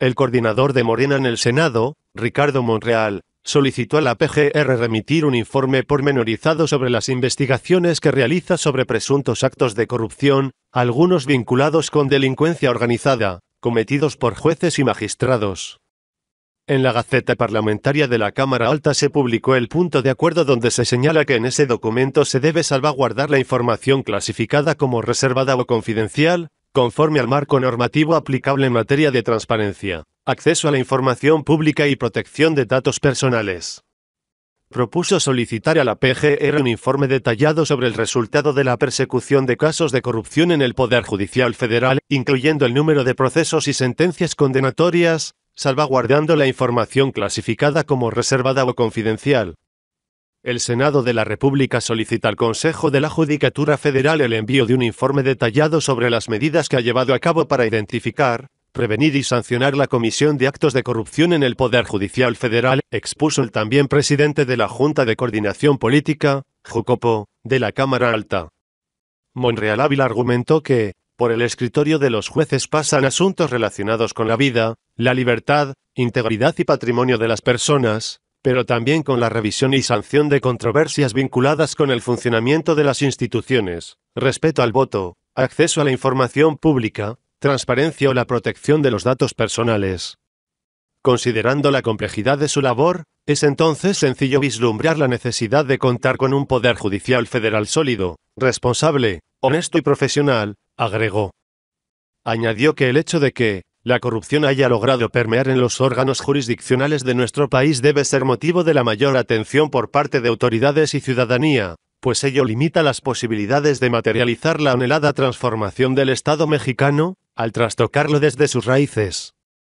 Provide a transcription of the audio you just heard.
El coordinador de Morena en el Senado, Ricardo Monreal, solicitó a la PGR remitir un informe pormenorizado sobre las investigaciones que realiza sobre presuntos actos de corrupción, algunos vinculados con delincuencia organizada, cometidos por jueces y magistrados. En la Gaceta Parlamentaria de la Cámara Alta se publicó el punto de acuerdo donde se señala que en ese documento se debe salvaguardar la información clasificada como reservada o confidencial, conforme al marco normativo aplicable en materia de transparencia, acceso a la información pública y protección de datos personales. Propuso solicitar a la PGR un informe detallado sobre el resultado de la persecución de casos de corrupción en el Poder Judicial Federal, incluyendo el número de procesos y sentencias condenatorias, salvaguardando la información clasificada como reservada o confidencial, el Senado de la República solicita al Consejo de la Judicatura Federal el envío de un informe detallado sobre las medidas que ha llevado a cabo para identificar, prevenir y sancionar la comisión de actos de corrupción en el Poder Judicial Federal, expuso el también presidente de la Junta de Coordinación Política, Jucopo, de la Cámara Alta. Monreal Ávila argumentó que, por el escritorio de los jueces pasan asuntos relacionados con la vida, la libertad, integridad y patrimonio de las personas, pero también con la revisión y sanción de controversias vinculadas con el funcionamiento de las instituciones, respeto al voto, acceso a la información pública, transparencia o la protección de los datos personales. Considerando la complejidad de su labor, es entonces sencillo vislumbrar la necesidad de contar con un poder judicial federal sólido, responsable, honesto y profesional, agregó. Añadió que el hecho de que, la corrupción haya logrado permear en los órganos jurisdiccionales de nuestro país debe ser motivo de la mayor atención por parte de autoridades y ciudadanía, pues ello limita las posibilidades de materializar la anhelada transformación del Estado mexicano, al trastocarlo desde sus raíces.